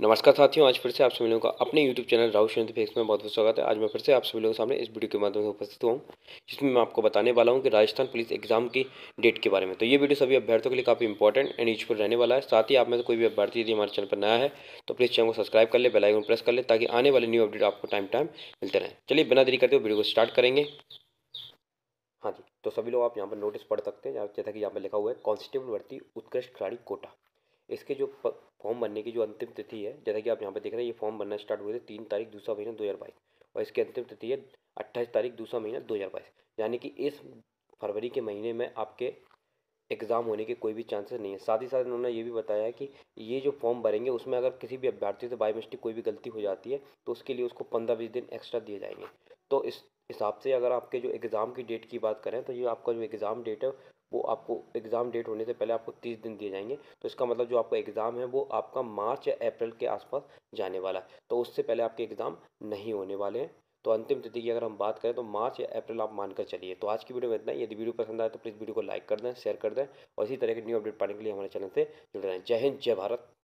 नमस्कार साथियों आज फिर से आप सभी लोगों का अपने YouTube channel Rahul Shinde facts में बहुत बहुत स्वागत है आज मैं फिर से आप सभी लोगों के सामने इस वीडियो के माध्यम से उपस्थित हूँ जिसमें मैं आपको बताने वाला हूँ कि राजस्थान पुलिस एग्जाम की डेट के बारे में तो ये वीडियो सभी अभ्यर्थियों के लिए काफ़ी इंपॉर्टेंट एंड यूजफुल रहने वाला है साथ ही आप में से कोई भी अभ्यर्थी यदि हमारे चैनल पर नया है तो प्लीज़ चैनल को सब्सक्राइब कर ले बेलाइकन प्रेस कर ले ताकि आने वाले न्यू अपडेट आपको टाइम टाइम मिलते रहें चलिए बिना देरी करते हुए वीडियो को स्टार्ट करेंगे हाँ जी तो सभी लोग आप यहाँ पर नोटिस पढ़ सकते हैं जैसा कि यहाँ पर लिखा हुआ है कॉन्स्टेबल भर्ती उत्कृष्ट खिलाड़ी कोटा इसके जो भरने की जो अंतिम तिथि है जैसा कि आप यहाँ पर देख रहे हैं ये फॉर्म भरना स्टार्ट हुए थे तीन तारीख दूसरा महीना दो हज़ार बाईस और इसकी अंतिम तिथि है अट्ठाईस तारीख दूसरा महीना दो हज़ार बाईस यानी कि इस फरवरी के महीने में आपके एग्ज़ाम होने के कोई भी चांसेस नहीं है साथ ही साथ उन्होंने ये भी बताया है कि ये जो फॉर्म भरेंगे उसमें अगर किसी भी अभ्यर्थी से बाई मिस्टेक कोई भी गलती हो जाती है तो उसके लिए उसको पंद्रह बीस दिन एक्स्ट्रा दिए जाएंगे तो इस हिसाब से अगर आपके जो एग्ज़ाम की डेट की बात करें तो ये आपका जो एग्ज़ाम डेट है वो आपको एग्ज़ाम डेट होने से पहले आपको तीस दिन दिए जाएंगे तो इसका मतलब जो आपका एग्ज़ाम है वो आपका मार्च या अप्रैल के आसपास जाने वाला है तो उससे पहले आपके एग्ज़ाम नहीं होने वाले हैं तो अंतिम तिथि की अगर हम बात करें तो मार्च या अप्रैल आप मानकर चलिए तो आज की वीडियो में इतना यदि वीडियो पसंद आए तो प्लीज़ वीडियो को लाइक कर दें शेयर कर दें और इसी तरह के न्यू अपडेट पाने के लिए हमारे चैनल से जुड़ रहे हैं जय हिंद जय भारत